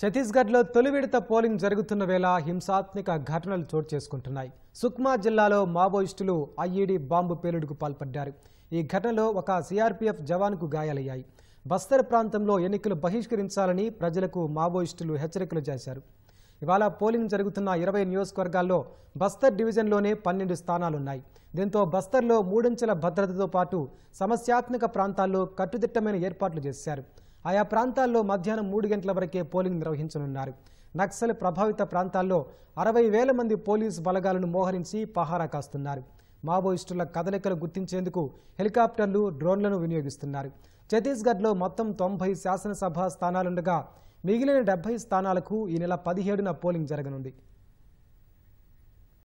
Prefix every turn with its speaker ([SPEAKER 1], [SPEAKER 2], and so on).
[SPEAKER 1] ఛత్తీస్గఢ్లో తొలి విడత పోలింగ్ జరుగుతున్న వేళ హింసాత్మక ఘటనలు చోటు చేసుకుంటున్నాయి సుక్మా జిల్లాలో మావోయిస్టులు ఐఈడీ బాంబు పేలుడుకు పాల్పడ్డారు ఈ ఘటనలో ఒక సీఆర్పీఎఫ్ జవాన్కు గాయాలయ్యాయి బస్తర్ ప్రాంతంలో ఎన్నికలు బహిష్కరించాలని ప్రజలకు మావోయిస్టులు హెచ్చరికలు చేశారు ఇవాళ పోలింగ్ జరుగుతున్న ఇరవై నియోజకవర్గాల్లో బస్తర్ డివిజన్లోనే పన్నెండు స్థానాలున్నాయి దీంతో బస్తర్లో మూడంచెల భద్రతతో పాటు సమస్యాత్మక ప్రాంతాల్లో కట్టుదిట్టమైన ఏర్పాట్లు చేశారు ఆయా ప్రాంతాల్లో మధ్యాహ్నం మూడు గంటల వరకే పోలింగ్ నిర్వహించనున్నారు నక్సల్ ప్రభావిత ప్రాంతాల్లో అరవై వేల మంది పోలీసు బలగాలను మోహరించి పహారా కాస్తున్నారు మావోయిస్టుల కదలికలు గుర్తించేందుకు హెలికాప్టర్లు డ్రోన్లను వినియోగిస్తున్నారు ఛత్తీస్గఢ్లో మొత్తం తొంభై శాసనసభ స్థానాలుండగా మిగిలిన డెబ్బై స్థానాలకు ఈ నెల పదిహేడున పోలింగ్ జరగనుంది